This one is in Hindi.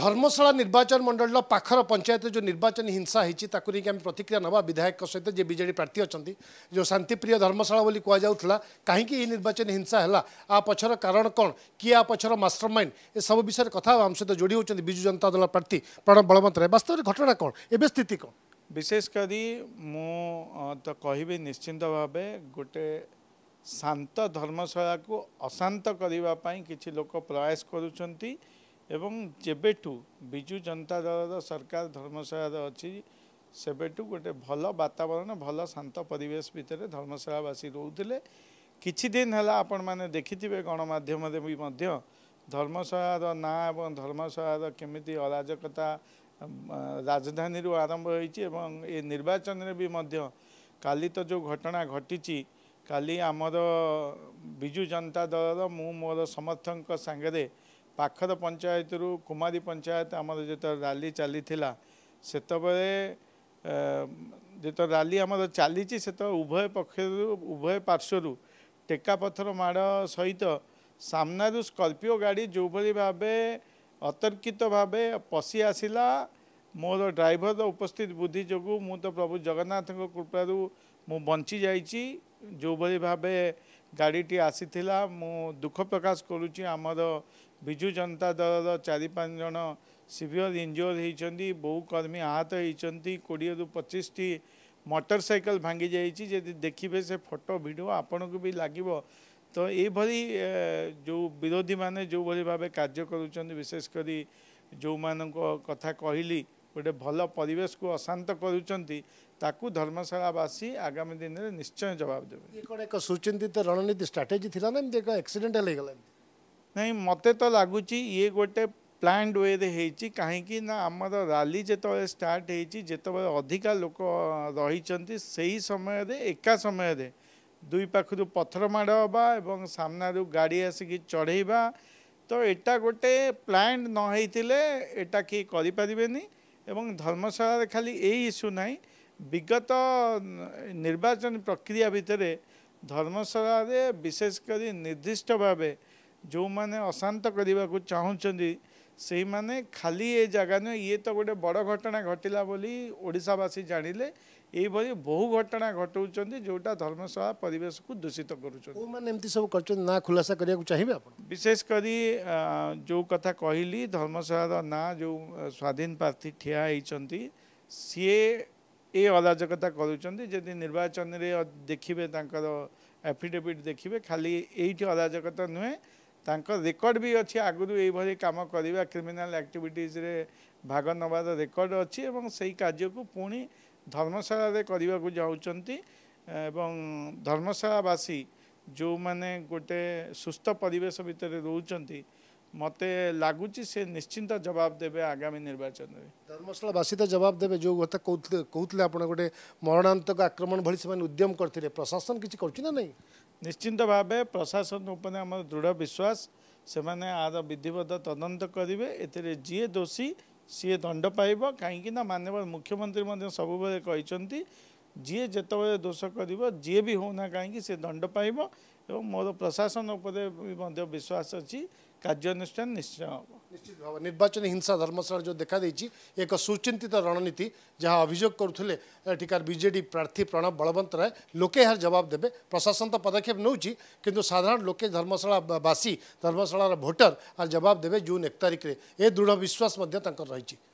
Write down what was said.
ধর্মশালা নির্বাচন মণ্ডলীর পাখর পঞ্চায়েত যে নির্বাচনী হিংসা হয়েছে তাকে নিয়ে আমি প্রতিক্রিয়া নেওয়া বিধায়ক সহ যে বিজেডি প্রার্থী অনেক যে শান্তিপ্রিয় ধর্মশালা বলে কুযাওয়া কী এই নির্বাচনী হিংসা হল আ পছর কারণ কণ কি আ পছর মাস্টর মাইন্ড এসব বিষয়ে কথা আম সহ যোড়ি হচ্ছেন বিজু জনতা দল প্রার্থী প্রণব বলবন্ত রায় বাস্তবের ঘটনা কণ এবে স্থিতি কণ বিশেষ করে মু তো কহবি নিশ্চিন্ত ভাবে গোটে শান্ত ধর্মশালা অশান্ত করা কিছু লোক প্রয়াস করুচ্ছেন ଏବଂ ଯେବେଠୁ ବିଜୁ ଜନତା ଦଳର ସରକାର ଧର୍ମଶାଳାରେ ଅଛି ସେବେଠୁ ଗୋଟେ ଭଲ ବାତାବରଣ ଭଲ ଶାନ୍ତ ପରିବେଶ ଭିତରେ ଧର୍ମଶାଳାବାସୀ ରହୁଥିଲେ କିଛି ଦିନ ହେଲା ଆପଣମାନେ ଦେଖିଥିବେ ଗଣମାଧ୍ୟମରେ ବି ମଧ୍ୟ ଧର୍ମଶାଳାର ନାଁ ଏବଂ ଧର୍ମଶାଳାର କେମିତି ଅରାଜକତା ରାଜଧାନୀରୁ ଆରମ୍ଭ ହୋଇଛି ଏବଂ ଏ ନିର୍ବାଚନରେ ବି ମଧ୍ୟ କାଲି ତ ଯେଉଁ ଘଟଣା ଘଟିଛି କାଲି ଆମର ବିଜୁ ଜନତା ଦଳର ମୁଁ ମୋର ସମର୍ଥଙ୍କ ସାଙ୍ଗରେ ପାଖଦ ପଞ୍ଚାୟତରୁ କୁମାରୀ ପଞ୍ଚାୟତ ଆମର ଯେତେବେଳେ ରାଲି ଚାଲିଥିଲା ସେତେବେଳେ ଯେତେବେଳେ ରାଲି ଆମର ଚାଲିଛି ସେତେବେଳେ ଉଭୟ ପକ୍ଷରୁ ଉଭୟ ପାର୍ଶ୍ୱରୁ ପଥର ମାଡ଼ ସହିତ ସାମ୍ନାରୁ ସ୍କର୍ପିଓ ଗାଡ଼ି ଯେଉଁଭଳି ଭାବେ ଅତର୍କିତ ଭାବେ ପଶି ଆସିଲା ମୋର ଡ୍ରାଇଭର୍ର ଉପସ୍ଥିତ ବୁଦ୍ଧି ଯୋଗୁଁ ମୁଁ ତ ପ୍ରଭୁ ଜଗନ୍ନାଥଙ୍କ କୃପାରୁ ମୁଁ ବଞ୍ଚିଯାଇଛି ଯେଉଁଭଳି ଭାବେ ଗାଡ଼ିଟି ଆସିଥିଲା ମୁଁ ଦୁଃଖ ପ୍ରକାଶ କରୁଛି ଆମର विजु जनता दल चार जन सीभर इंजोर होती बहुकर्मी आहत होती कोड़े रु पचिश टी सैकल भांगी जा देखिए से फोटो भिड आपण को भी लग तो यही जो विरोधी माने जो भाई भाव कार्य विशेषकर जो मान कथा कहली गोटे भल परेश अशांत करमशालावासी आगामी दिन में निश्चय जवाब देवे सुचिंत रणनीति स्ट्राटेजी थी ना एक्सीडेट हो गला ନାହିଁ ମୋତେ ତ ଲାଗୁଛି ଇଏ ଗୋଟେ ପ୍ଲାନ୍ଡ ୱେରେ ହେଇଛି କାହିଁକି ନା ଆମର ରାଲି ଯେତେବେଳେ ଷ୍ଟାର୍ଟ ହେଇଛି ଯେତେବେଳେ ଅଧିକା ଲୋକ ରହିଛନ୍ତି ସେହି ସମୟରେ ଏକା ସମୟରେ ଦୁଇ ପାଖରୁ ପଥର ମାଡ଼ ହେବା ଏବଂ ସାମ୍ନାରୁ ଗାଡ଼ି ଆସିକି ଚଢ଼େଇବା ତ ଏଇଟା ଗୋଟେ ପ୍ଲାନ୍ଡ ନ ହେଇଥିଲେ ଏଇଟା କିଏ କରିପାରିବେନି ଏବଂ ଧର୍ମଶାଳାରେ ଖାଲି ଏଇ ଇସ୍ୟୁ ନାହିଁ ବିଗତ ନିର୍ବାଚନ ପ୍ରକ୍ରିୟା ଭିତରେ ଧର୍ମଶାଳାରେ ବିଶେଷ କରି ନିର୍ଦ୍ଦିଷ୍ଟ ଭାବେ जो मैंने अशांत करने को चाहते से मैंने खाली ये जगह नुह ये तो गोटे बड़ घटना घटला बोली ओडावासी जान लें ये बहु घटना घटा जोटा धर्मशाला परेश दूषित करा खुलासा करने को चाहिए विशेषकर जो कथा कहली धर्मशाला ना जो स्वाधीन प्रार्थी ठिया होती सीए ये अराजकता करवाचन देखिए एफिडेविट देखिए खाली ये अराजकता नुहे ତାଙ୍କ ରେକର୍ଡ ବି ଅଛି ଆଗରୁ ଏଇଭଳି କାମ କରିବା କ୍ରିମିନାଲ୍ ଆକ୍ଟିଭିଟିଜରେ ଭାଗ ନେବାର ରେକର୍ଡ ଅଛି ଏବଂ ସେଇ କାର୍ଯ୍ୟକୁ ପୁଣି ଧର୍ମଶାଳାରେ କରିବାକୁ ଯାଉଛନ୍ତି ଏବଂ ଧର୍ମଶାଳାବାସୀ ଯେଉଁମାନେ ଗୋଟେ ସୁସ୍ଥ ପରିବେଶ ଭିତରେ ରହୁଛନ୍ତି মতে লাগুচি সে নিশ্চিন্ত জবাব দেবে আগামী নির্বাচনে ধর্মশালাবাসী তো জবাব দেবে যে কথা কৌলে আপনার গোটে মরণান্তক আক্রমণ ভি সে উদ্যম করলে প্রশাসন কিছু করছে না নাই নিশ্চিন্ত ভাবে প্রশাসন উপরে আমার দৃঢ় বিশ্বাস সে আর বিধিবদ্ধ তদন্ত করবে এতে যিয়ে দোষী সি দণ্ড পাইব কিনা মানব মুখ্যমন্ত্রী সবুলে কিন্তু जी जिते दोष कर करे भी होना कहीं दंड पाइब मोर प्रशासन विश्वास अच्छी कार्य अनुष्ठान निश्चय हम निश्चित भाव निर्वाचन हिंसा धर्मशाला जो देखाई एक सुचिंतित रणनीति जहाँ अभोग करुले बजे प्रार्थी प्रणव बलवंत राय लोके जवाब देते प्रशासन तो पदक्षेप किंतु साधारण लोके बासी धर्मशाला भोटर आ जवाब देते जून एक तारिखें ए दृढ़ विश्वास रही